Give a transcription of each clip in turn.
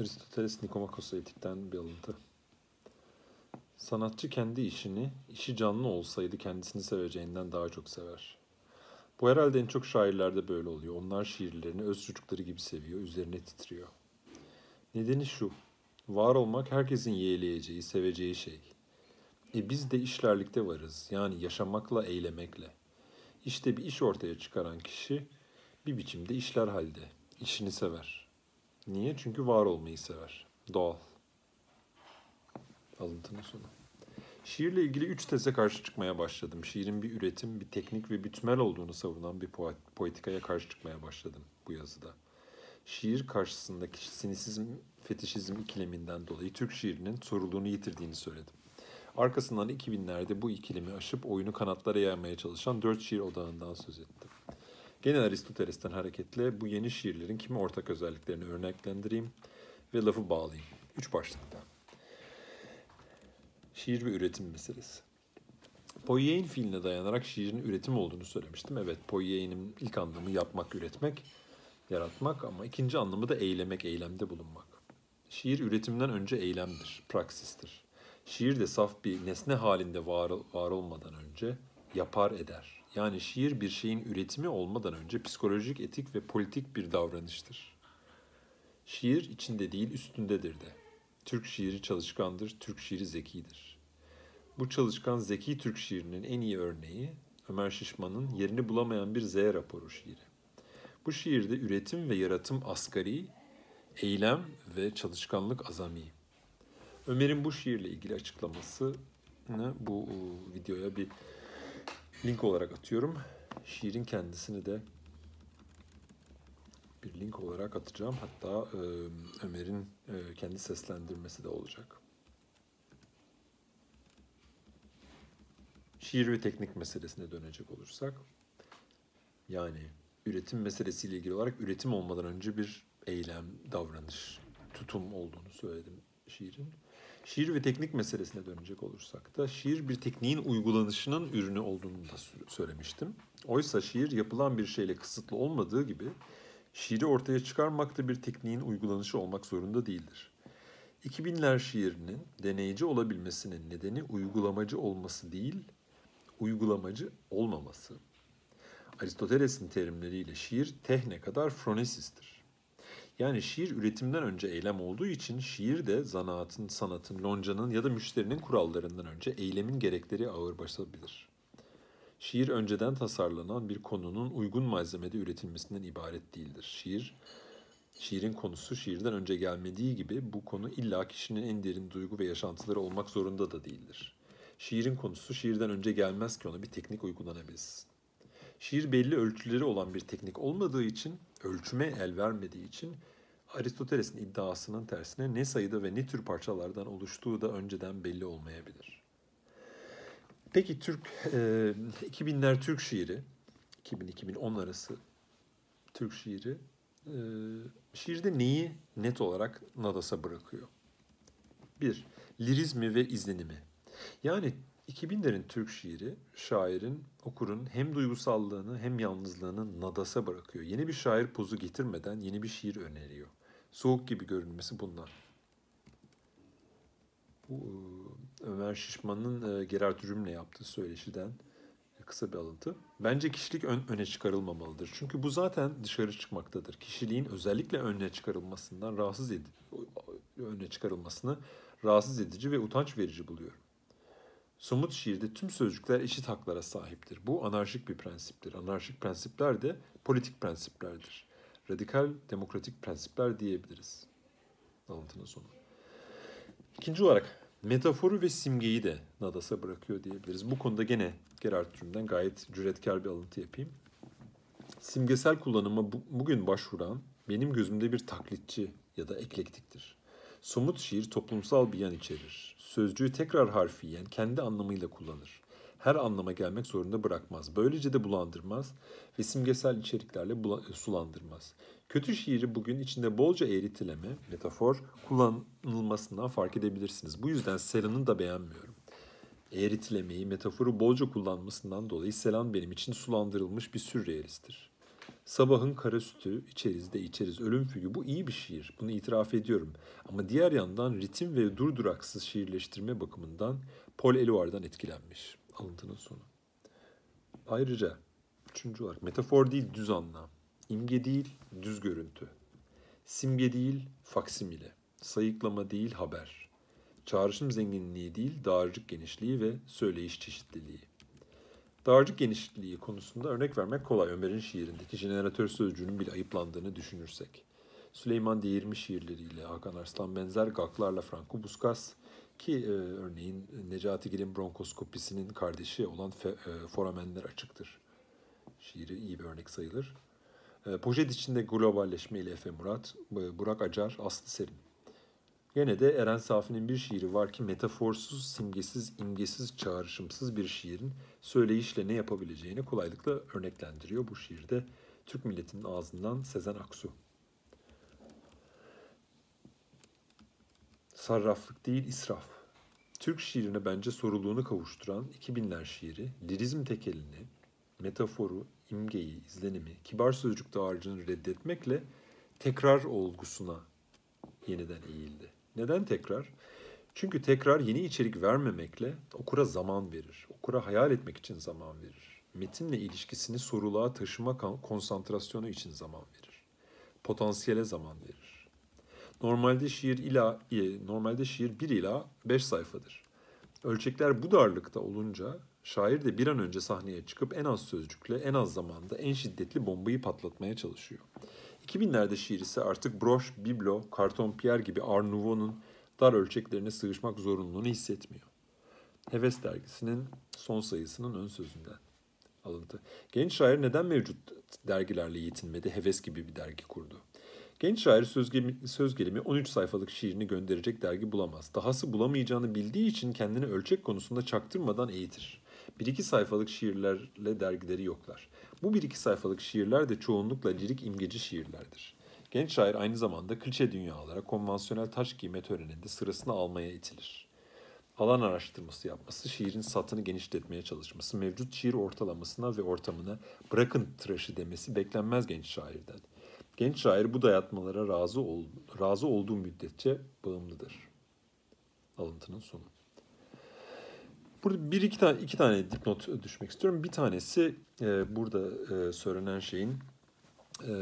Aristoteles Nikomakos Etik'ten bir alıntı. Sanatçı kendi işini, işi canlı olsaydı kendisini seveceğinden daha çok sever. Bu herhalde en çok şairlerde böyle oluyor. Onlar şiirlerini öz çocukları gibi seviyor, üzerine titriyor. Nedeni şu, var olmak herkesin yeğleyeceği, seveceği şey. E biz de işlerlikte varız, yani yaşamakla, eylemekle. İşte bir iş ortaya çıkaran kişi bir biçimde işler halde, işini sever.'' Niye? Çünkü var olmayı sever. Doğal. Alıntının sonu. Şiirle ilgili üç teze karşı çıkmaya başladım. Şiirin bir üretim, bir teknik ve bütmel olduğunu savunan bir poetikaya karşı çıkmaya başladım bu yazıda. Şiir karşısındaki sinisizm, fetişizm ikileminden dolayı Türk şiirinin soruluğunu yitirdiğini söyledim. Arkasından 2000'lerde bu ikilimi aşıp oyunu kanatlara yaymaya çalışan dört şiir odağından söz ettim. Gene Aristoteles'ten hareketle bu yeni şiirlerin kimi ortak özelliklerini örneklendireyim ve lafı bağlayayım. Üç başlıkta. Şiir ve üretim meselesi. Poyye'in fiiline dayanarak şiirin üretim olduğunu söylemiştim. Evet, Poyye'nin ilk anlamı yapmak, üretmek, yaratmak ama ikinci anlamı da eylemek, eylemde bulunmak. Şiir üretimden önce eylemdir, praksistir. Şiir de saf bir nesne halinde var, var olmadan önce yapar eder. Yani şiir bir şeyin üretimi olmadan önce psikolojik, etik ve politik bir davranıştır. Şiir içinde değil üstündedir de. Türk şiiri çalışkandır, Türk şiiri zekidir. Bu çalışkan zeki Türk şiirinin en iyi örneği Ömer Şişman'ın yerini bulamayan bir Z raporu şiiri. Bu şiirde üretim ve yaratım asgari, eylem ve çalışkanlık azami. Ömer'in bu şiirle ilgili açıklamasını bu videoya bir link olarak atıyorum. Şiirin kendisini de bir link olarak atacağım. Hatta e, Ömer'in e, kendi seslendirmesi de olacak. Şiir ve teknik meselesine dönecek olursak, yani üretim meselesiyle ilgili olarak üretim olmadan önce bir eylem, davranış, tutum olduğunu söyledim şiirin. Şiir ve teknik meselesine dönecek olursak da şiir bir tekniğin uygulanışının ürünü olduğunu da söylemiştim. Oysa şiir yapılan bir şeyle kısıtlı olmadığı gibi şiiri ortaya çıkarmak da bir tekniğin uygulanışı olmak zorunda değildir. 2000'ler şiirinin deneyici olabilmesinin nedeni uygulamacı olması değil, uygulamacı olmaması. Aristoteles'in terimleriyle şiir tehne kadar fronesistir. Yani şiir üretimden önce eylem olduğu için şiir de zanaatın, sanatın, loncanın ya da müşterinin kurallarından önce eylemin gerekleri ağır basabilir. Şiir önceden tasarlanan bir konunun uygun malzemede üretilmesinden ibaret değildir. Şiir, şiirin konusu şiirden önce gelmediği gibi bu konu illa kişinin en derin duygu ve yaşantıları olmak zorunda da değildir. Şiirin konusu şiirden önce gelmez ki ona bir teknik uygulanabilsin. Şiir belli ölçüleri olan bir teknik olmadığı için ölçüme el vermediği için Aristoteles'in iddiasının tersine ne sayıda ve ne tür parçalardan oluştuğu da önceden belli olmayabilir. Peki Türk e, 2000'ler Türk şiiri 2000-2010 arası Türk şiiri e, şiirde neyi net olarak Nadas'a bırakıyor? Bir, lirizmi ve izlenimi. Yani 2000'lerin Türk şiiri şairin, okurun hem duygusallığını hem yalnızlığını nadasa bırakıyor. Yeni bir şair pozu getirmeden yeni bir şiir öneriyor. Soğuk gibi görünmesi bundan. Bu e, Ömer Şişman'ın e, Gerard Rümle yaptığı söyleşiden e, kısa bir alıntı. Bence kişilik ön, öne çıkarılmamalıdır. Çünkü bu zaten dışarı çıkmaktadır. Kişiliğin özellikle öne çıkarılmasından rahatsız edici, öne çıkarılmasını rahatsız edici ve utanç verici buluyorum. Somut şiirde tüm sözcükler eşit haklara sahiptir. Bu anarşik bir prensiptir. Anarşik prensipler de politik prensiplerdir. Radikal demokratik prensipler diyebiliriz. Alıntının sonu. İkinci olarak metaforu ve simgeyi de Nadas'a bırakıyor diyebiliriz. Bu konuda gene Gerard Trüm'den gayet cüretkar bir alıntı yapayım. Simgesel kullanıma bu, bugün başvuran benim gözümde bir taklitçi ya da eklektiktir. Somut şiir toplumsal bir yan içerir. Sözcüğü tekrar harfiyen kendi anlamıyla kullanır. Her anlama gelmek zorunda bırakmaz. Böylece de bulandırmaz ve simgesel içeriklerle e, sulandırmaz. Kötü şiiri bugün içinde bolca eğritileme, metafor kullanılmasından fark edebilirsiniz. Bu yüzden Selan'ı da beğenmiyorum. Eğritilemeyi, metaforu bolca kullanmasından dolayı Selan benim için sulandırılmış bir sürrealisttir. Sabahın kara sütü içeriz de içeriz ölüm fügü bu iyi bir şiir bunu itiraf ediyorum. Ama diğer yandan ritim ve durduraksız şiirleştirme bakımından Paul Eluard'dan etkilenmiş. Alıntının sonu. Ayrıca üçüncü olarak metafor değil düz anlam. İmge değil düz görüntü. Simge değil faksimile. Sayıklama değil haber. Çağrışım zenginliği değil dağarcık genişliği ve söyleyiş çeşitliliği. Dağarcık genişliği konusunda örnek vermek kolay Ömer'in şiirindeki jeneratör sözcüğünün bile ayıplandığını düşünürsek. Süleyman Değirmi şiirleriyle Hakan Arslan benzer gaklarla Franco Buskas ki e, örneğin Necati Gil'in bronkoskopisinin kardeşi olan fe, e, foramenler açıktır. Şiiri iyi bir örnek sayılır. E, poşet içinde globalleşme ile Efe Murat, e, Burak Acar, Aslı Serin. Yine de Eren Safi'nin bir şiiri var ki metaforsuz, simgesiz, imgesiz, çağrışımsız bir şiirin söyleyişle ne yapabileceğini kolaylıkla örneklendiriyor bu şiirde Türk milletinin ağzından Sezen Aksu. Sarraflık değil israf. Türk şiirine bence soruluğunu kavuşturan 2000'ler şiiri, lirizm tekelini, metaforu, imgeyi, izlenimi, kibar sözcük dağarcığını reddetmekle tekrar olgusuna yeniden eğildi. Neden tekrar? Çünkü tekrar yeni içerik vermemekle okura zaman verir. Okura hayal etmek için zaman verir. Metinle ilişkisini soruluğa taşıma konsantrasyonu için zaman verir. Potansiyele zaman verir. Normalde şiir ila e, normalde şiir 1 ila 5 sayfadır. Ölçekler bu darlıkta olunca şair de bir an önce sahneye çıkıp en az sözcükle, en az zamanda en şiddetli bombayı patlatmaya çalışıyor. 2000'lerde şiir ise artık broş, biblo, karton kartonpiyer gibi Art Nouveau'nun dar ölçeklerine sığışmak zorunluluğunu hissetmiyor. Heves dergisinin son sayısının ön sözünden alıntı. Genç şair neden mevcut dergilerle yetinmedi, heves gibi bir dergi kurdu? Genç şair söz, gelimi, 13 sayfalık şiirini gönderecek dergi bulamaz. Dahası bulamayacağını bildiği için kendini ölçek konusunda çaktırmadan eğitir. Bir iki sayfalık şiirlerle dergileri yoklar. Bu bir iki sayfalık şiirler de çoğunlukla lirik imgeci şiirlerdir. Genç şair aynı zamanda klişe dünyalara konvansiyonel taş giyme töreninde sırasını almaya itilir. Alan araştırması yapması, şiirin satını genişletmeye çalışması, mevcut şiir ortalamasına ve ortamına bırakın tıraşı demesi beklenmez genç şairden. Genç şair bu dayatmalara razı, ol, razı olduğu müddetçe bağımlıdır. Alıntının sonu. Burada bir iki tane, iki tane dipnot düşmek istiyorum. Bir tanesi e, burada e, söylenen şeyin e,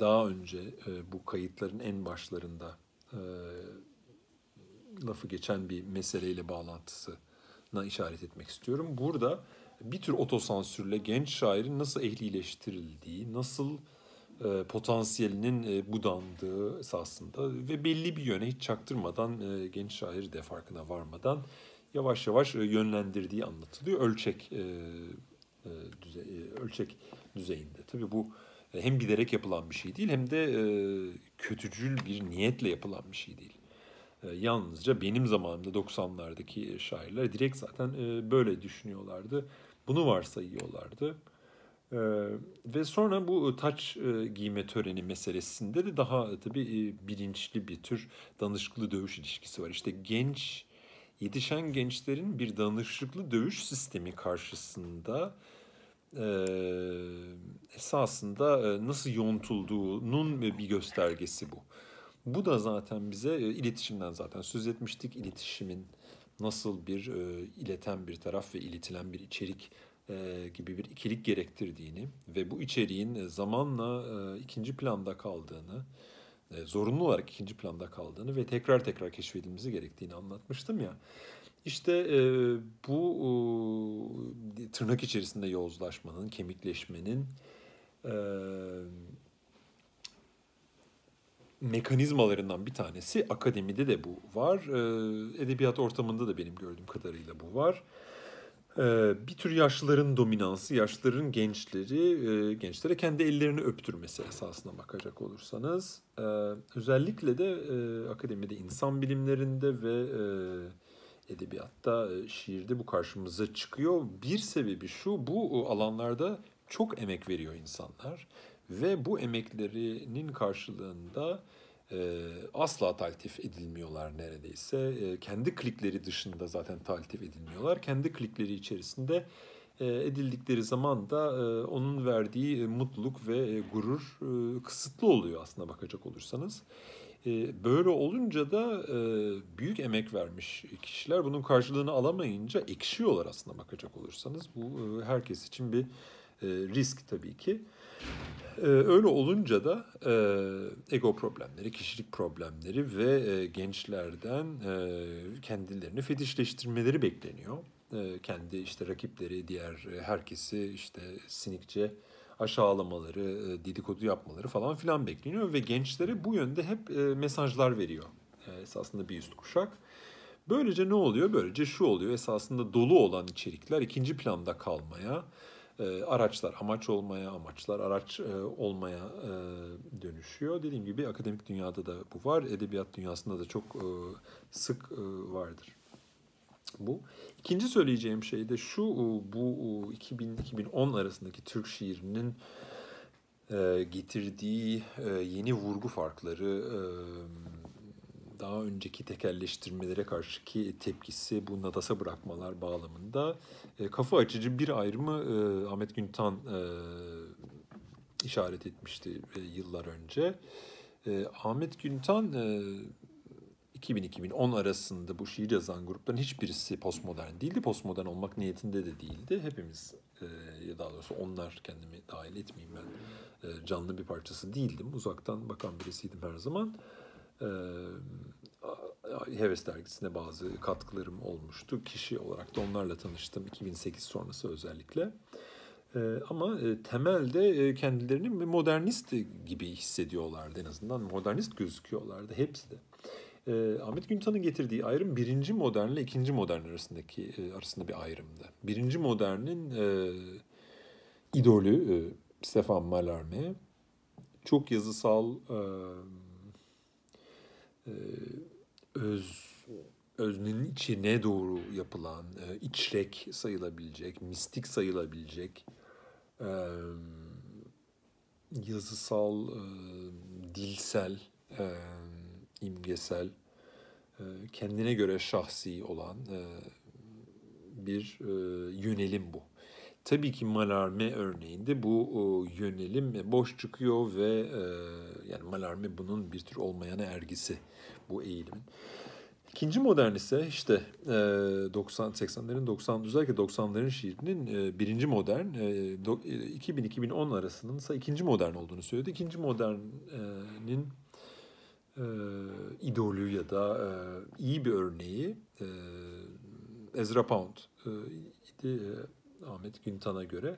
daha önce e, bu kayıtların en başlarında e, lafı geçen bir meseleyle bağlantısına işaret etmek istiyorum. Burada bir tür otosansürle genç şairin nasıl ehlileştirildiği, nasıl e, potansiyelinin e, budandığı esasında ve belli bir yöne hiç çaktırmadan e, genç şair de farkına varmadan yavaş yavaş e, yönlendirdiği anlatılıyor ölçek e, e, ölçek düzeyinde. Tabii bu hem giderek yapılan bir şey değil hem de kötücül bir niyetle yapılan bir şey değil. Yalnızca benim zamanımda 90'lardaki şairler direkt zaten böyle düşünüyorlardı. Bunu varsayıyorlardı. Ee, ve sonra bu taç e, giyme töreni meselesinde de daha tabii bilinçli bir tür danışıklı dövüş ilişkisi var. İşte genç yetişen gençlerin bir danışıklı dövüş sistemi karşısında e, esasında e, nasıl yontulduğunun bir göstergesi bu. Bu da zaten bize e, iletişimden zaten söz etmiştik. İletişimin nasıl bir e, ileten bir taraf ve iletilen bir içerik e, gibi bir ikilik gerektirdiğini ve bu içeriğin zamanla e, ikinci planda kaldığını, e, zorunlu olarak ikinci planda kaldığını ve tekrar tekrar keşfedilmesi gerektiğini anlatmıştım ya. İşte e, bu e, tırnak içerisinde yozlaşmanın, kemikleşmenin e, mekanizmalarından bir tanesi akademide de bu var. E, edebiyat ortamında da benim gördüğüm kadarıyla bu var. Ee, bir tür yaşlıların dominansı, yaşlıların gençleri, e, gençlere kendi ellerini öptürmesi esasına bakacak olursanız. Ee, özellikle de e, akademide insan bilimlerinde ve e, edebiyatta, şiirde bu karşımıza çıkıyor. Bir sebebi şu, bu alanlarda çok emek veriyor insanlar ve bu emeklerinin karşılığında e, asla taltif edilmiyorlar neredeyse. E, kendi klikleri dışında zaten taltif edilmiyorlar. Kendi klikleri içerisinde e, edildikleri zaman da e, onun verdiği e, mutluluk ve e, gurur e, kısıtlı oluyor aslında bakacak olursanız. E, böyle olunca da e, büyük emek vermiş kişiler bunun karşılığını alamayınca ekşiyorlar aslında bakacak olursanız. Bu e, herkes için bir e, risk tabii ki. Ee, öyle olunca da e, ego problemleri, kişilik problemleri ve e, gençlerden e, kendilerini fetişleştirmeleri bekleniyor. kendi işte rakipleri, diğer herkesi işte sinikçe aşağılamaları, e, dedikodu yapmaları falan filan bekleniyor ve gençlere bu yönde hep mesajlar veriyor. esasında bir üst kuşak. Böylece ne oluyor? Böylece şu oluyor. Esasında dolu olan içerikler ikinci planda kalmaya, e, araçlar amaç olmaya, amaçlar araç e, olmaya e, dönüşüyor. Dediğim gibi akademik dünyada da bu var, edebiyat dünyasında da çok e, sık e, vardır bu. İkinci söyleyeceğim şey de şu, e, bu 2000-2010 e, arasındaki Türk şiirinin e, getirdiği yeni vurgu farkları, daha önceki tekelleştirmelere karşıki tepkisi bu Nadas'a bırakmalar bağlamında e, kafa açıcı bir ayrımı e, Ahmet Güntan e, işaret etmişti e, yıllar önce. E, Ahmet Güntan e, 2000-2010 arasında bu şiir yazan grupların hiçbirisi postmodern değildi. Postmodern olmak niyetinde de değildi. Hepimiz e, ya daha doğrusu onlar kendimi dahil etmeyeyim ben e, canlı bir parçası değildim. Uzaktan bakan birisiydim her zaman e, Heves dergisine bazı katkılarım olmuştu. Kişi olarak da onlarla tanıştım 2008 sonrası özellikle. Ama temelde kendilerini modernist gibi hissediyorlardı en azından. Modernist gözüküyorlardı hepsi de. Ahmet Güntan'ın getirdiği ayrım birinci modernle ikinci modern arasındaki arasında bir ayrımdı. Birinci modernin e, idolü e, Stefan Mallarmé çok yazısal e, e, öz öznenin içine doğru yapılan, e, içrek sayılabilecek, mistik sayılabilecek e, yazısal, e, dilsel, e, imgesel, kendine göre şahsi olan bir yönelim bu. Tabii ki Malarme örneğinde bu yönelim boş çıkıyor ve yani Malarme bunun bir tür olmayan ergisi bu eğilimin. İkinci modern ise işte 90 80'lerin 90 özellikle 90'ların şiirinin e, birinci modern 2000-2010 e, e, arasının ise ikinci modern olduğunu söyledi. İkinci modernin idolü ya da iyi bir örneği Ezra Pound idi Ahmet Güntan'a göre.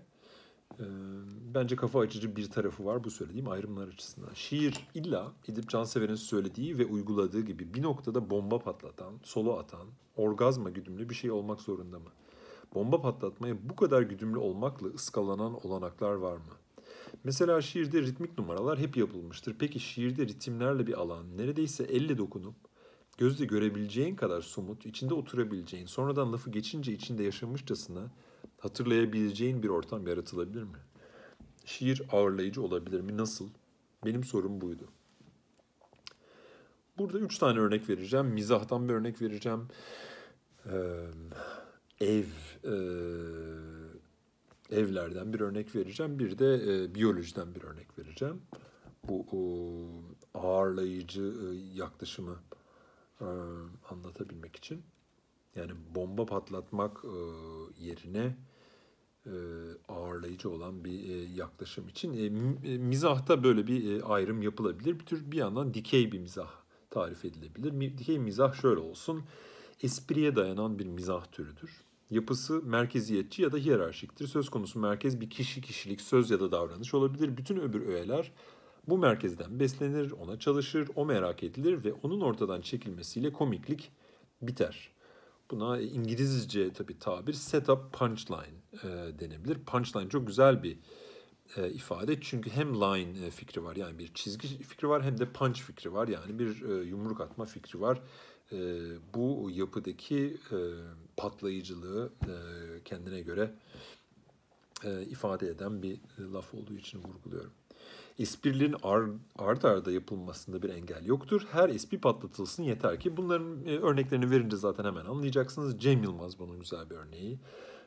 Ee, bence kafa açıcı bir tarafı var bu söylediğim ayrımlar açısından. Şiir illa Edip Cansever'in söylediği ve uyguladığı gibi bir noktada bomba patlatan, solo atan, orgazma güdümlü bir şey olmak zorunda mı? Bomba patlatmaya bu kadar güdümlü olmakla ıskalanan olanaklar var mı? Mesela şiirde ritmik numaralar hep yapılmıştır. Peki şiirde ritimlerle bir alan, neredeyse elle dokunup, gözle görebileceğin kadar somut, içinde oturabileceğin, sonradan lafı geçince içinde yaşamışçasına hatırlayabileceğin bir ortam yaratılabilir mi? Şiir ağırlayıcı olabilir mi? Nasıl? Benim sorum buydu. Burada üç tane örnek vereceğim. Mizahtan bir örnek vereceğim. Ee, ev e, evlerden bir örnek vereceğim. Bir de e, biyolojiden bir örnek vereceğim. Bu o, ağırlayıcı e, yaklaşımı e, anlatabilmek için. Yani bomba patlatmak e, yerine e, ağırlayıcı olan bir e, yaklaşım için e, e, mizahta böyle bir e, ayrım yapılabilir. Bir tür bir yandan dikey bir mizah tarif edilebilir. Dikey mizah şöyle olsun. Espriye dayanan bir mizah türüdür. Yapısı merkeziyetçi ya da hiyerarşiktir. Söz konusu merkez bir kişi, kişilik, söz ya da davranış olabilir. Bütün öbür öğeler bu merkezden beslenir, ona çalışır, o merak edilir ve onun ortadan çekilmesiyle komiklik biter. Buna İngilizce tabi tabir setup punchline e, denebilir. Punchline çok güzel bir e, ifade çünkü hem line e, fikri var yani bir çizgi fikri var hem de punch fikri var yani bir e, yumruk atma fikri var. E, bu yapıdaki e, patlayıcılığı e, kendine göre e, ifade eden bir laf olduğu için vurguluyorum. Esprilerin ar, ard arda yapılmasında bir engel yoktur. Her espri patlatılsın yeter ki. Bunların e, örneklerini verince zaten hemen anlayacaksınız. Cem Yılmaz bunun güzel bir örneği.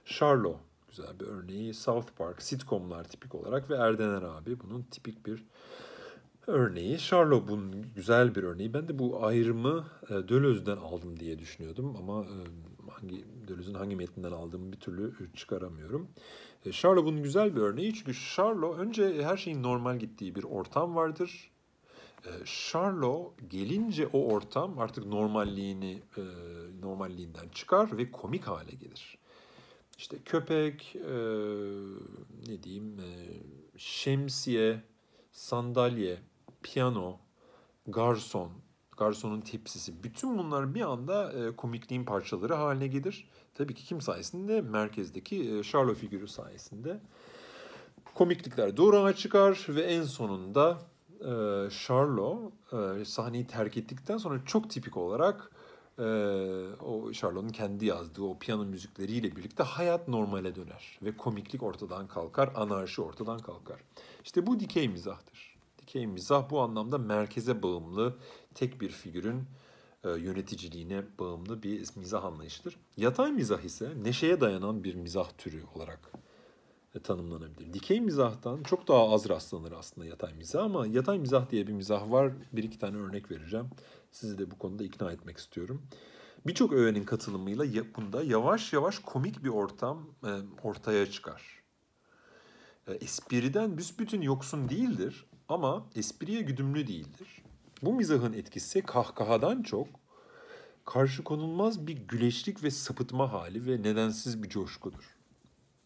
Charlo güzel bir örneği. South Park sitcomlar tipik olarak ve Erdener abi bunun tipik bir örneği. Charlo bunun güzel bir örneği. Ben de bu ayrımı e, aldım diye düşünüyordum ama e, hangi Dölüz'ün hangi metninden aldığımı bir türlü e, çıkaramıyorum. E, Charlo bunun güzel bir örneği çünkü Charlo önce her şeyin normal gittiği bir ortam vardır. E, Charlo gelince o ortam artık normalliğini normalliğinden çıkar ve komik hale gelir. İşte köpek, ne diyeyim, şemsiye, sandalye, piyano, garson, garsonun tepsisi bütün bunlar bir anda komikliğin parçaları haline gelir Tabii ki kim sayesinde? Merkezdeki e, Charlo figürü sayesinde. Komiklikler doğruğa çıkar ve en sonunda e, Charlo e, sahneyi terk ettikten sonra çok tipik olarak e, o Charlo'nun kendi yazdığı o piyano müzikleriyle birlikte hayat normale döner ve komiklik ortadan kalkar, anarşi ortadan kalkar. İşte bu dikey mizahtır. Dikey mizah bu anlamda merkeze bağımlı tek bir figürün e, yöneticiliğine bağımlı bir mizah anlayışıdır. Yatay mizah ise neşeye dayanan bir mizah türü olarak e, tanımlanabilir. Dikey mizahtan çok daha az rastlanır aslında yatay mizah ama yatay mizah diye bir mizah var. Bir iki tane örnek vereceğim. Sizi de bu konuda ikna etmek istiyorum. Birçok öğenin katılımıyla bunda yavaş yavaş komik bir ortam e, ortaya çıkar. Espriden büsbütün yoksun değildir ama espriye güdümlü değildir. Bu mizahın etkisi kahkahadan çok karşı konulmaz bir güleşlik ve sapıtma hali ve nedensiz bir coşkudur.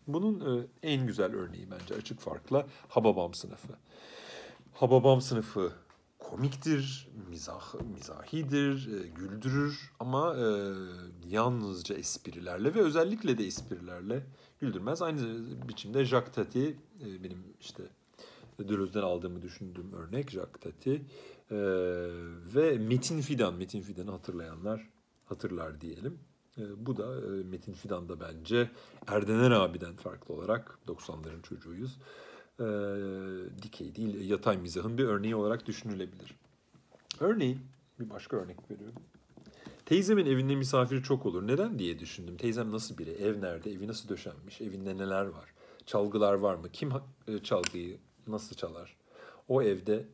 Bunun e, en güzel örneği bence açık farkla Hababam sınıfı. Hababam sınıfı komiktir, mizah, mizahidir, e, güldürür ama e, yalnızca esprilerle ve özellikle de esprilerle güldürmez. Aynı biçimde Jacques Tati, e, benim işte Döloz'dan aldığımı düşündüğüm örnek Jacques Tati, ee, ve Metin Fidan, Metin Fidan'ı hatırlayanlar hatırlar diyelim. Ee, bu da e, Metin Fidan da bence Erdener abiden farklı olarak 90'ların çocuğuyuz. Ee, dikey değil yatay mizahın bir örneği olarak düşünülebilir. Örneğin bir başka örnek veriyorum. Teyzemin evinde misafir çok olur. Neden diye düşündüm. Teyzem nasıl biri? Ev nerede? Evi nasıl döşenmiş? Evinde neler var? Çalgılar var mı? Kim e, çalgıyı nasıl çalar? O evde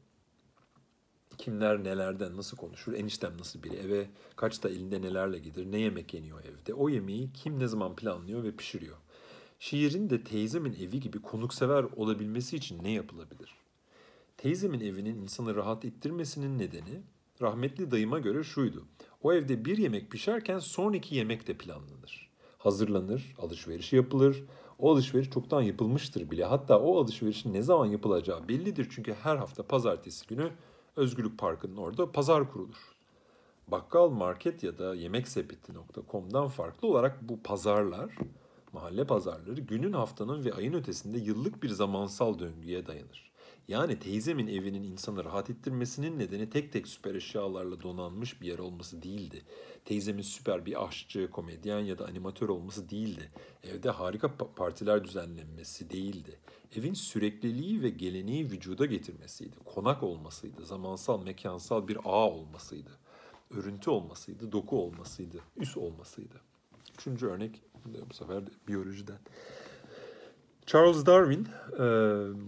kimler nelerden nasıl konuşur, eniştem nasıl biri, eve kaçta elinde nelerle gider, ne yemek yeniyor evde, o yemeği kim ne zaman planlıyor ve pişiriyor. Şiirin de teyzemin evi gibi konuksever olabilmesi için ne yapılabilir? Teyzemin evinin insanı rahat ettirmesinin nedeni rahmetli dayıma göre şuydu. O evde bir yemek pişerken son iki yemek de planlanır. Hazırlanır, alışveriş yapılır, o alışveriş çoktan yapılmıştır bile. Hatta o alışverişin ne zaman yapılacağı bellidir çünkü her hafta pazartesi günü Özgürlük Parkı'nın orada pazar kurulur. Bakkal, market ya da yemeksepeti.com'dan farklı olarak bu pazarlar, mahalle pazarları günün, haftanın ve ayın ötesinde yıllık bir zamansal döngüye dayanır. Yani teyzemin evinin insanı rahat ettirmesinin nedeni tek tek süper eşyalarla donanmış bir yer olması değildi. Teyzemin süper bir aşçı, komedyen ya da animatör olması değildi. Evde harika partiler düzenlenmesi değildi. Evin sürekliliği ve geleneği vücuda getirmesiydi. Konak olmasıydı, zamansal, mekansal bir ağ olmasıydı. Örüntü olmasıydı, doku olmasıydı, üs olmasıydı. Üçüncü örnek bu sefer biyolojiden. Charles Darwin e,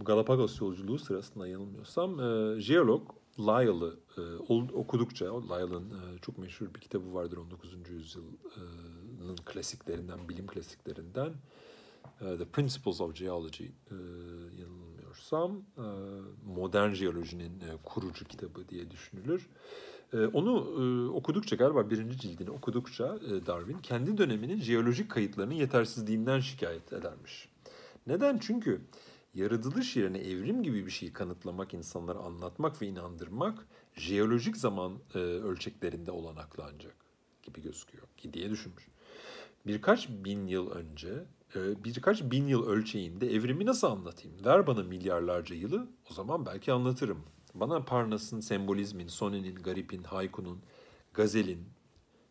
Galapagos yolculuğu sırasında yanılmıyorsam e, jeolog Lyell'ı e, okudukça, Lyell'ın e, çok meşhur bir kitabı vardır 19. yüzyılın e, klasiklerinden, bilim klasiklerinden. E, The Principles of Geology e, yanılmıyorsam e, modern jeolojinin e, kurucu kitabı diye düşünülür. E, onu e, okudukça galiba birinci cildini okudukça e, Darwin kendi döneminin jeolojik kayıtlarının yetersizliğinden şikayet edermiş. Neden? Çünkü yaratılış yerine evrim gibi bir şeyi kanıtlamak, insanlara anlatmak ve inandırmak jeolojik zaman e, ölçeklerinde olanaklanacak gibi gözüküyor ki diye düşünmüş. Birkaç bin yıl önce, e, birkaç bin yıl ölçeğinde evrimi nasıl anlatayım? Ver bana milyarlarca yılı, o zaman belki anlatırım. Bana Parnas'ın, sembolizmin, Sone'nin, Garip'in, Haykun'un, Gazel'in,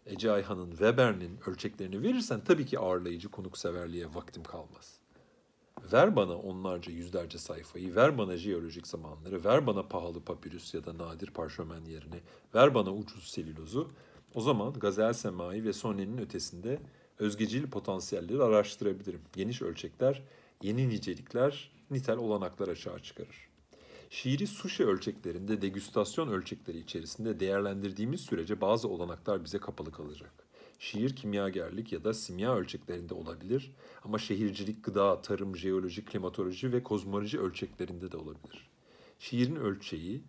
Ece Ayhan'ın, Weber'nin ölçeklerini verirsen tabii ki ağırlayıcı konukseverliğe vaktim kalmaz. Ver bana onlarca yüzlerce sayfayı, ver bana jeolojik zamanları, ver bana pahalı papirüs ya da nadir parşömen yerine, ver bana ucuz selülozu. O zaman gazel semai ve sonnenin ötesinde özgecil potansiyelleri araştırabilirim. Geniş ölçekler, yeni nicelikler, nitel olanaklar açığa çıkarır. Şiiri suşi ölçeklerinde degüstasyon ölçekleri içerisinde değerlendirdiğimiz sürece bazı olanaklar bize kapalı kalacak. Şiir kimyagerlik ya da simya ölçeklerinde olabilir ama şehircilik, gıda, tarım, jeoloji, klimatoloji ve kozmoloji ölçeklerinde de olabilir. Şiirin ölçeği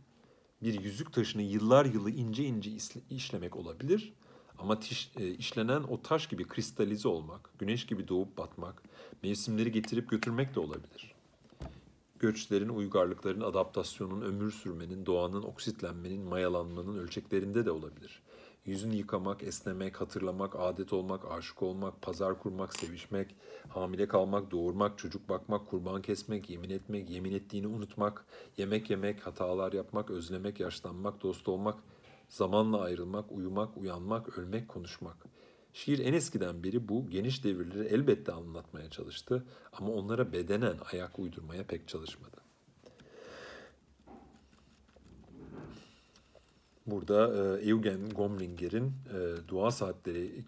bir yüzük taşını yıllar yılı ince ince işlemek olabilir ama tiş, e, işlenen o taş gibi kristalize olmak, güneş gibi doğup batmak, mevsimleri getirip götürmek de olabilir. Göçlerin, uygarlıkların, adaptasyonun, ömür sürmenin, doğanın, oksitlenmenin, mayalanmanın ölçeklerinde de olabilir. Yüzünü yıkamak, esnemek, hatırlamak, adet olmak, aşık olmak, pazar kurmak, sevişmek, hamile kalmak, doğurmak, çocuk bakmak, kurban kesmek, yemin etmek, yemin ettiğini unutmak, yemek yemek, hatalar yapmak, özlemek, yaşlanmak, dost olmak, zamanla ayrılmak, uyumak, uyanmak, ölmek, konuşmak. Şiir en eskiden beri bu geniş devirleri elbette anlatmaya çalıştı ama onlara bedenen ayak uydurmaya pek çalışmadı. Burada e, Eugen Gomringer'in e, Dua Saatleri e,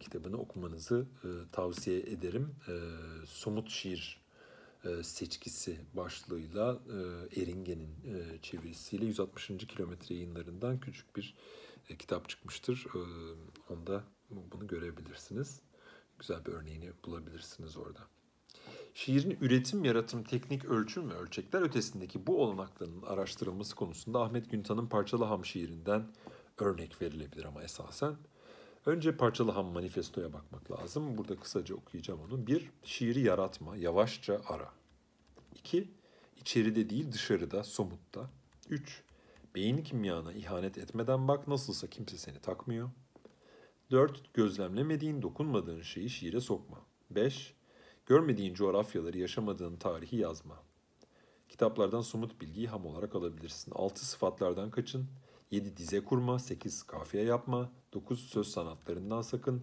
kitabını okumanızı e, tavsiye ederim. E, Somut Şiir e, Seçkisi başlığıyla e, Eringen'in e, çevirisiyle 160. kilometre yayınlarından küçük bir e, kitap çıkmıştır. E, onda bunu görebilirsiniz. Güzel bir örneğini bulabilirsiniz orada. Şiirin üretim, yaratım, teknik, ölçüm ve ölçekler ötesindeki bu olanakların araştırılması konusunda Ahmet Güntan'ın Parçalı Ham şiirinden örnek verilebilir ama esasen. Önce Parçalı Ham manifestoya bakmak lazım. Burada kısaca okuyacağım onu. Bir, Şiiri yaratma, yavaşça ara. İki, içeride değil dışarıda, somutta. Üç, Beyin kimyana ihanet etmeden bak nasılsa kimse seni takmıyor. 4. Gözlemlemediğin, dokunmadığın şeyi şiire sokma. 5. Görmediğin coğrafyaları yaşamadığın tarihi yazma. Kitaplardan somut bilgiyi ham olarak alabilirsin. 6 sıfatlardan kaçın. 7 dize kurma, 8 kafiye yapma, 9 söz sanatlarından sakın,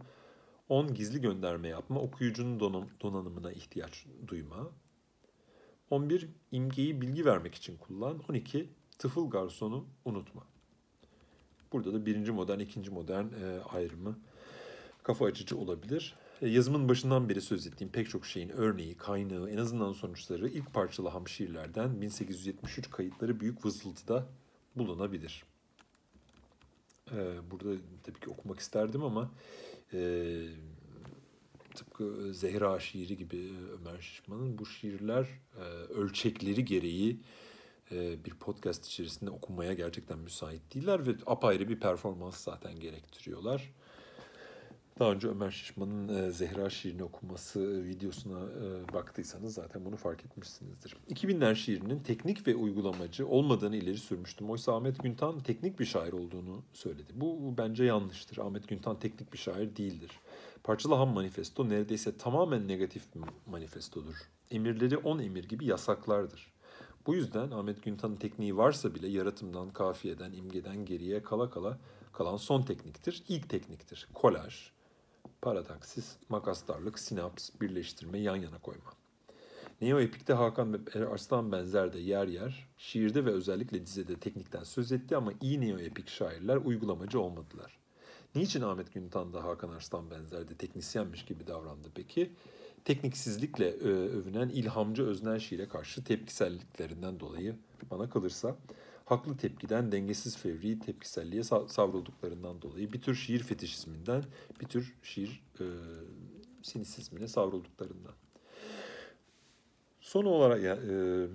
10 gizli gönderme yapma, okuyucunun donanımına ihtiyaç duyma, 11 imgeyi bilgi vermek için kullan, 12 tıfıl garsonu unutma. Burada da birinci modern, ikinci modern e, ayrımı kafa açıcı olabilir. E, yazımın başından beri söz ettiğim pek çok şeyin örneği, kaynağı, en azından sonuçları ilk parçalı hamşiirlerden 1873 kayıtları büyük vızıltıda bulunabilir. Ee, burada tabii ki okumak isterdim ama e, tıpkı Zehra şiiri gibi e, Ömer Şişman'ın bu şiirler e, ölçekleri gereği e, bir podcast içerisinde okumaya gerçekten müsait değiller ve apayrı bir performans zaten gerektiriyorlar. Daha önce Ömer Şişman'ın e, Zehra şiirini okuması e, videosuna e, baktıysanız zaten bunu fark etmişsinizdir. 2000'ler şiirinin teknik ve uygulamacı olmadığını ileri sürmüştüm. Oysa Ahmet Güntan teknik bir şair olduğunu söyledi. Bu, bu bence yanlıştır. Ahmet Güntan teknik bir şair değildir. Parçalı Ham Manifesto neredeyse tamamen negatif bir manifestodur. Emirleri on emir gibi yasaklardır. Bu yüzden Ahmet Güntan'ın tekniği varsa bile yaratımdan, kafiyeden, imgeden geriye kala kala kalan son tekniktir. İlk tekniktir. Kolaj, parataksis, makaslarlık, sinaps, birleştirme, yan yana koyma. Neoepik'te Hakan ve Arslan benzer de yer yer, şiirde ve özellikle dizede teknikten söz etti ama iyi neoepik şairler uygulamacı olmadılar. Niçin Ahmet Güntan da Hakan Arslan benzer de teknisyenmiş gibi davrandı peki? Tekniksizlikle e, övünen ilhamcı öznel şiire karşı tepkiselliklerinden dolayı bana kalırsa haklı tepkiden dengesiz fevri tepkiselliğe savrulduklarından dolayı bir tür şiir fetişizminden bir tür şiir e, sinisizmine savrulduklarından. Son olarak ya e,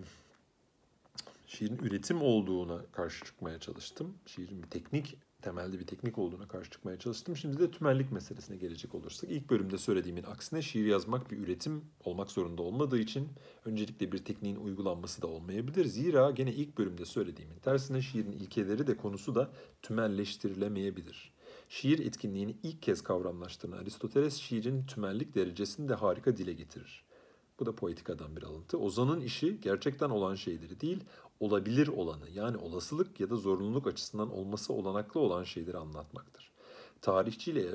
şiirin üretim olduğuna karşı çıkmaya çalıştım. Şiirin bir teknik temelde bir teknik olduğuna karşı çıkmaya çalıştım. Şimdi de tümellik meselesine gelecek olursak ilk bölümde söylediğimin aksine şiir yazmak bir üretim olmak zorunda olmadığı için öncelikle bir tekniğin uygulanması da olmayabilir. Zira gene ilk bölümde söylediğimin tersine şiirin ilkeleri de konusu da tümelleştirilemeyebilir. Şiir etkinliğini ilk kez kavramlaştıran Aristoteles şiirin tümellik derecesini de harika dile getirir. Bu da poetikadan bir alıntı. Ozan'ın işi gerçekten olan şeyleri değil, olabilir olanı yani olasılık ya da zorunluluk açısından olması olanaklı olan şeyleri anlatmaktır. Tarihçi ile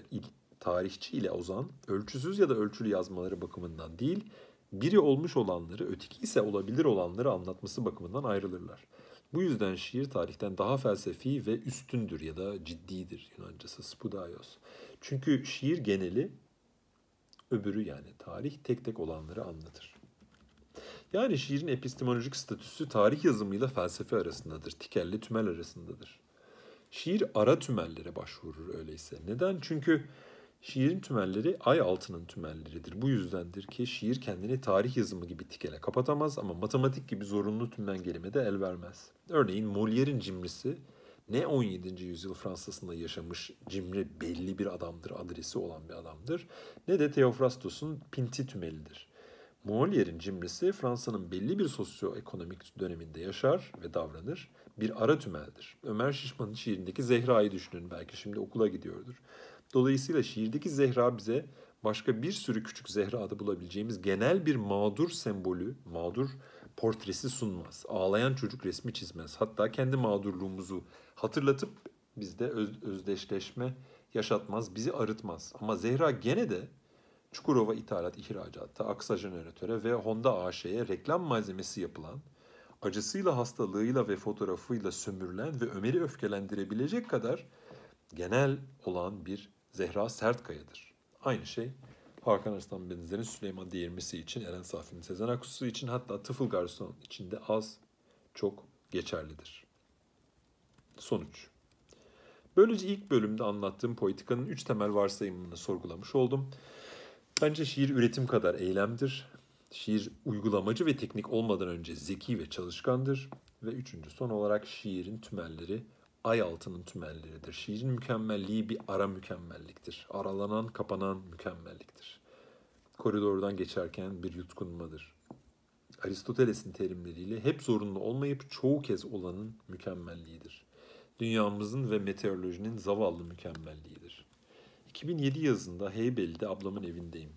tarihçi ile Ozan ölçüsüz ya da ölçülü yazmaları bakımından değil, biri olmuş olanları, öteki ise olabilir olanları anlatması bakımından ayrılırlar. Bu yüzden şiir tarihten daha felsefi ve üstündür ya da ciddidir Yunancası spudaios. Çünkü şiir geneli öbürü yani tarih tek tek olanları anlatır. Yani şiirin epistemolojik statüsü tarih yazımıyla felsefe arasındadır, tikelle tümel arasındadır. Şiir ara tümellere başvurur öyleyse. Neden? Çünkü şiirin tümelleri ay altının tümelleridir. Bu yüzdendir ki şiir kendini tarih yazımı gibi tikele kapatamaz ama matematik gibi zorunlu tümden gelime de el vermez. Örneğin Molière'in cimrisi ne 17. yüzyıl Fransa'sında yaşamış cimri belli bir adamdır, adresi olan bir adamdır ne de Theophrastus'un pinti tümelidir. Moliere'in cimrisi Fransa'nın belli bir sosyoekonomik döneminde yaşar ve davranır. Bir ara tümeldir. Ömer Şişman'ın şiirindeki Zehra'yı düşünün belki şimdi okula gidiyordur. Dolayısıyla şiirdeki Zehra bize başka bir sürü küçük Zehra'da bulabileceğimiz genel bir mağdur sembolü, mağdur portresi sunmaz. Ağlayan çocuk resmi çizmez. Hatta kendi mağdurluğumuzu hatırlatıp bizde öz, özdeşleşme yaşatmaz, bizi arıtmaz. Ama Zehra gene de Çukurova ithalat İhracat'ta Aksa Jeneratör'e ve Honda AŞ'ye reklam malzemesi yapılan, acısıyla, hastalığıyla ve fotoğrafıyla sömürülen ve Ömer'i öfkelendirebilecek kadar genel olan bir Zehra Sertkaya'dır. Aynı şey Hakan Arslan Benizler'in Süleyman Değirmesi için, Eren Safi'nin Sezen Aksu için hatta Tıfıl Garson için de az çok geçerlidir. Sonuç Böylece ilk bölümde anlattığım politikanın üç temel varsayımını sorgulamış oldum. Bence şiir üretim kadar eylemdir. Şiir uygulamacı ve teknik olmadan önce zeki ve çalışkandır. Ve üçüncü son olarak şiirin tümelleri ay altının tümelleridir. Şiirin mükemmelliği bir ara mükemmelliktir. Aralanan, kapanan mükemmelliktir. Koridordan geçerken bir yutkunmadır. Aristoteles'in terimleriyle hep zorunlu olmayıp çoğu kez olanın mükemmelliğidir. Dünyamızın ve meteorolojinin zavallı mükemmelliğidir. 2007 yazında Heybeli'de ablamın evindeyim.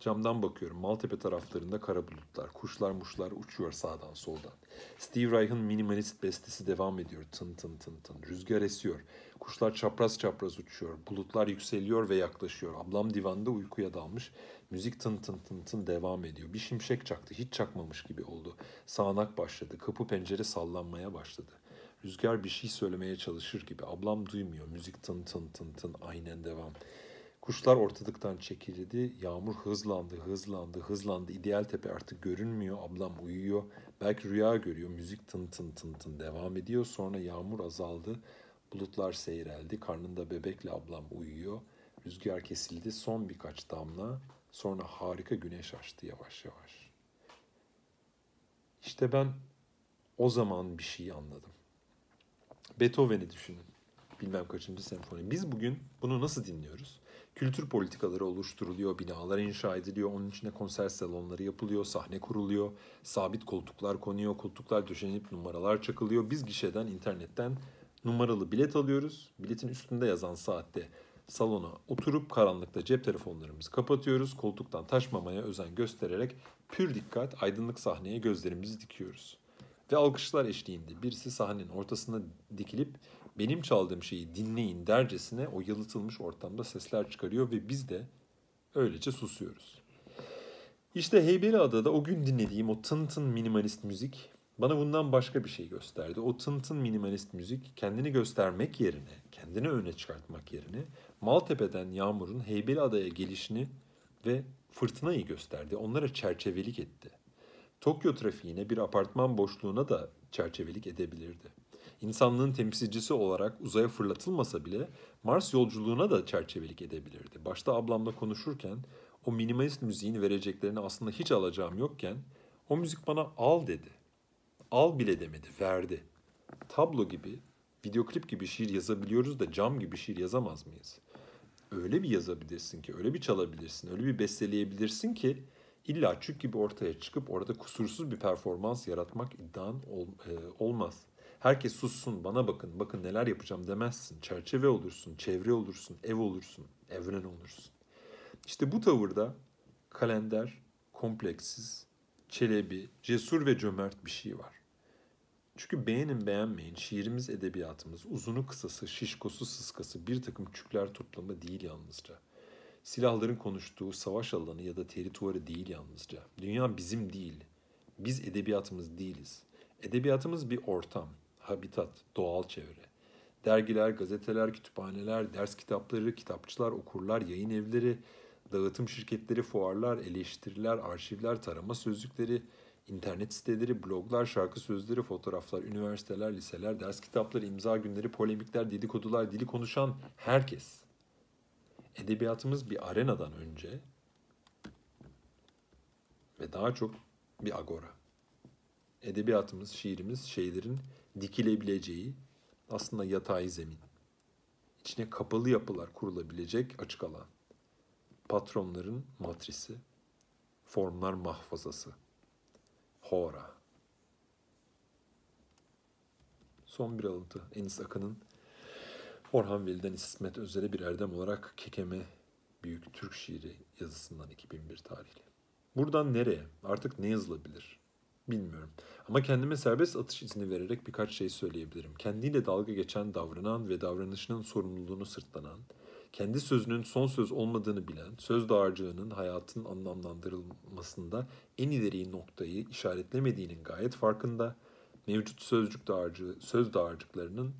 Camdan bakıyorum. Maltepe taraflarında kara bulutlar, kuşlar muşlar uçuyor sağdan soldan. Steve Reich'ın minimalist bestesi devam ediyor. Tın tın tın tın. Rüzgar esiyor. Kuşlar çapraz çapraz uçuyor. Bulutlar yükseliyor ve yaklaşıyor. Ablam divanda uykuya dalmış. Müzik tın tın tın tın devam ediyor. Bir şimşek çaktı. Hiç çakmamış gibi oldu. Sağanak başladı. Kapı pencere sallanmaya başladı. Rüzgar bir şey söylemeye çalışır gibi. Ablam duymuyor. Müzik tın tın tın tın aynen devam. Kuşlar ortadıktan çekildi. Yağmur hızlandı, hızlandı, hızlandı. İdeal tepe artık görünmüyor. Ablam uyuyor. Belki rüya görüyor. Müzik tın tın tın tın devam ediyor. Sonra yağmur azaldı. Bulutlar seyreldi. Karnında bebekle ablam uyuyor. Rüzgar kesildi. Son birkaç damla. Sonra harika güneş açtı yavaş yavaş. İşte ben o zaman bir şey anladım. Beethoven'i düşünün. Bilmem kaçıncı senfoni. Biz bugün bunu nasıl dinliyoruz? kültür politikaları oluşturuluyor, binalar inşa ediliyor, onun içine konser salonları yapılıyor, sahne kuruluyor, sabit koltuklar konuyor, koltuklar döşenip numaralar çakılıyor. Biz gişeden, internetten numaralı bilet alıyoruz. Biletin üstünde yazan saatte salona oturup karanlıkta cep telefonlarımızı kapatıyoruz. Koltuktan taşmamaya özen göstererek pür dikkat aydınlık sahneye gözlerimizi dikiyoruz. Ve alkışlar eşliğinde birisi sahnenin ortasına dikilip benim çaldığım şeyi dinleyin dercesine o yalıtılmış ortamda sesler çıkarıyor ve biz de öylece susuyoruz. İşte Heybeli Adada o gün dinlediğim o tın tın minimalist müzik bana bundan başka bir şey gösterdi. O tın tın minimalist müzik kendini göstermek yerine, kendini öne çıkartmak yerine Maltepe'den Yağmur'un Heybeli Adaya gelişini ve fırtınayı gösterdi. Onlara çerçevelik etti. Tokyo trafiğine bir apartman boşluğuna da çerçevelik edebilirdi insanlığın temsilcisi olarak uzaya fırlatılmasa bile Mars yolculuğuna da çerçevelik edebilirdi. Başta ablamla konuşurken o minimalist müziğin vereceklerini aslında hiç alacağım yokken o müzik bana al dedi. Al bile demedi, verdi. Tablo gibi, video klip gibi şiir yazabiliyoruz da cam gibi şiir yazamaz mıyız? Öyle bir yazabilirsin ki, öyle bir çalabilirsin, öyle bir besteleyebilirsin ki illa çük gibi ortaya çıkıp orada kusursuz bir performans yaratmak iddian ol, e, olmaz. Herkes sussun, bana bakın, bakın neler yapacağım demezsin. Çerçeve olursun, çevre olursun, ev olursun, evren olursun. İşte bu tavırda kalender, kompleksiz, çelebi, cesur ve cömert bir şey var. Çünkü beğenin beğenmeyin şiirimiz edebiyatımız uzunu kısası şişkosu sıskası bir takım çükler toplamı değil yalnızca. Silahların konuştuğu savaş alanı ya da teritori değil yalnızca. Dünya bizim değil. Biz edebiyatımız değiliz. Edebiyatımız bir ortam, habitat, doğal çevre. Dergiler, gazeteler, kütüphaneler, ders kitapları, kitapçılar, okurlar, yayın evleri, dağıtım şirketleri, fuarlar, eleştiriler, arşivler, tarama sözlükleri, internet siteleri, bloglar, şarkı sözleri, fotoğraflar, üniversiteler, liseler, ders kitapları, imza günleri, polemikler, dedikodular, dili konuşan herkes. Edebiyatımız bir arenadan önce ve daha çok bir agora. Edebiyatımız, şiirimiz şeylerin dikilebileceği aslında yatay zemin. İçine kapalı yapılar kurulabilecek açık alan. Patronların matrisi, formlar mahfazası. Hora. Son bir alıntı. Enis Akın'ın Orhan Veli'den İsmet Özel'e bir erdem olarak Kekeme Büyük Türk Şiiri yazısından 2001 tarihli. Buradan nereye? Artık ne yazılabilir? Bilmiyorum. Ama kendime serbest atış izni vererek birkaç şey söyleyebilirim. Kendiyle dalga geçen, davranan ve davranışının sorumluluğunu sırtlanan, kendi sözünün son söz olmadığını bilen, söz dağarcığının hayatın anlamlandırılmasında en ileri noktayı işaretlemediğinin gayet farkında, mevcut sözcük dağarcığı, söz dağarcıklarını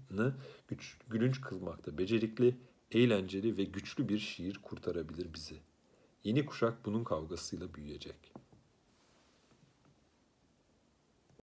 güç, gülünç kılmakta becerikli, eğlenceli ve güçlü bir şiir kurtarabilir bizi. Yeni kuşak bunun kavgasıyla büyüyecek.